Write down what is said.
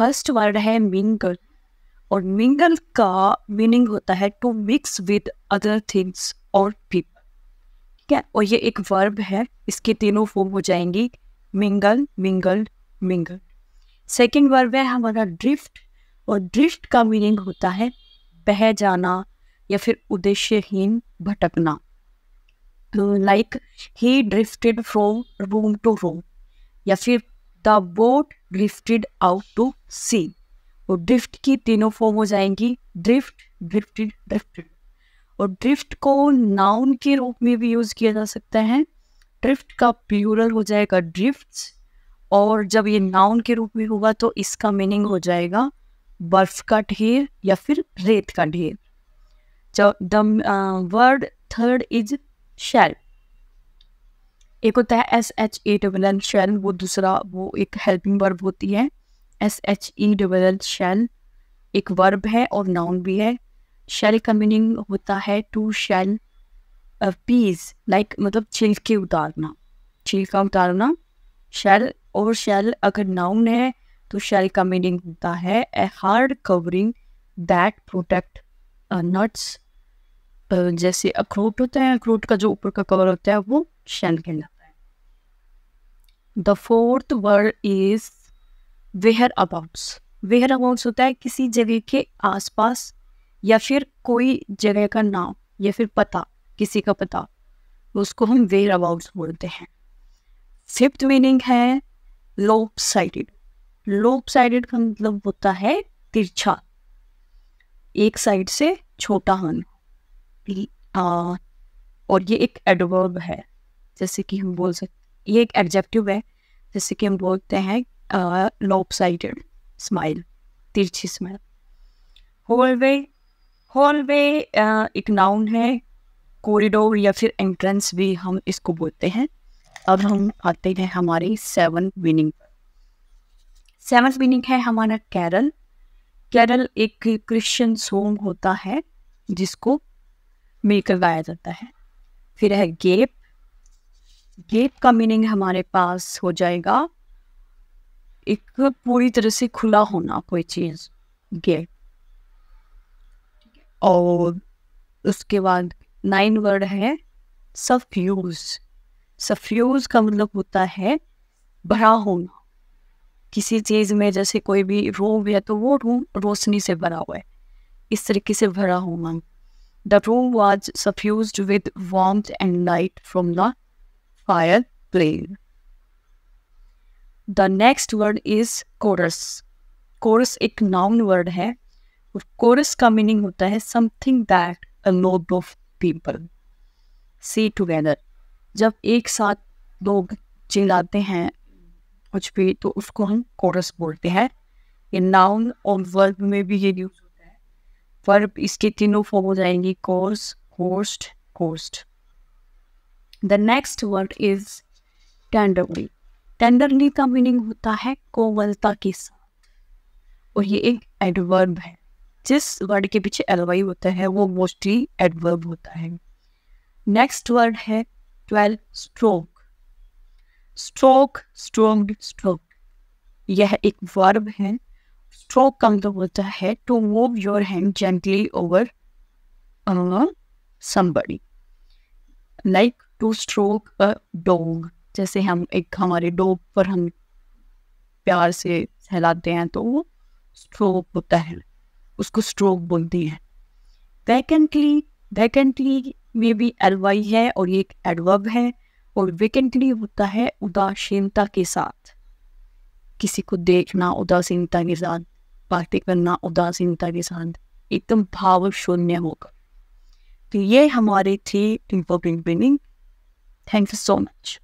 First word है mingle और mingle का मीनिंग होता है to mix with other things और पीपल ठीक है और ये एक वर्ब है इसके तीनों फॉर्म हो जाएंगी mingle mingle mingle second verb है हमारा ड्रिफ्ट और ड्रिफ्ट का मीनिंग होता है बह जाना या फिर उद्देश्यहीन भटकना like he drifted from room to room या फिर the boat drifted out to sea और ड्रिफ्ट की तीनों फॉर्म हो जाएंगी ड्रिफ्ट ड्रिफ्टेड ड्रिफ्टेड और ड्रिफ्ट को नाउन के रूप में भी यूज किया जा सकता है ड्रिफ्ट का प्यूरल हो जाएगा ड्रिफ्ट और जब ये नाउन के रूप में होगा तो इसका मीनिंग हो जाएगा बर्फ का ढेर या फिर रेत का ढेर the word third is shelf एक होता है S H A double L shall वो दूसरा वो एक हेल्पिंग वर्ब होती है S H E double L shell एक वर्ब है और नाउन भी है शेल का मीनिंग होता है टू शेल पीस लाइक मतलब छिलके उतारना छिलका उतारना शेल और शेल अगर नाउन है तो शेल का मीनिंग होता है a hard covering that protect nuts जैसे अखरोट होता है अखरोट का जो ऊपर का कवर होता है वो शेल के अंदर the fourth word is whereabouts whereabouts होता है किसी जगह के आसपास या फिर कोई जगह का नाम या फिर पता किसी का पता उसको हम वेयर अबाउट्स बोलते हैं फिफ्थ मीनिंग है लोप साइडेड लोप साइडेड का मतलब होता है तिरछा एक साइड से छोटा हन और ये एक एडवर्ब है जैसे कि हम बोल सकते ये एक एग्जेक्टिव है जैसे कि हम बोलते हैं लॉप साइडेड स्माइल तिरछी smile hallway hallway एक नाउन है कॉरिडोर या फिर एंट्रेंस भी हम इसको बोलते हैं अब हम आते हैं हमारी सेवन मीनिंग सेवन मीनिंग है हमारा कैरल कैरल एक क्रिश्चियन सॉन्ग होता है जिसको मिलकर गाया जाता है फिर है गेप गेप का मीनिंग हमारे पास हो जाएगा एक पूरी तरह से खुला होना कोई चीज़ गेट और उसके बाद नाइन वर्ड है सफ्यूज सफ्यूज का मतलब होता है भरा होना किसी चीज़ में जैसे कोई भी रूम है तो वो रूम रोशनी से भरा हुआ है इस तरीके से भरा होना the room was suffuse with warm and light from the plane. The next word is chorus chorus एक नाउन वर्ड है और chorus का meaning होता है something that a lot of people say together. जब एक साथ लोग चिल्लाते हैं कुछ भी तो उसको हम कोरस बोलते हैं ये नाउन और वर्ब में भी ये यूज होता है वर्ब इसके तीनों फॉर्म हो जाएंगे course coursed coursed the next word is tenderly tenderly का मीनिंग होता है कोमलता के साथ और ये एक एडवर्ब है जिस वर्ड के पीछे एलवाई होता है वो मोस्टली एडवर्ब होता है नेक्स्ट वर्ड है twelve stroke stroke stroke stroke यह एक वर्ब है स्ट्रोक का मतलब होता है to move your hand gently over somebody like to stroke a dog जैसे हम एक हमारे डॉग पर हम प्यार से सहलाते हैं तो वो स्ट्रोक होता है उसको स्ट्रोक बोलती है वैकेंटली वैकेंटली में भी एलवाई है और ये एक एडवर्ब है और वेकेंटली होता है उदासीनता के साथ किसी को देखना उदासीनता के साथ बातें करना उदासीनता के साथ एकदम भाव शून्य होगा तो ये हमारे three important meaning Thank you so much.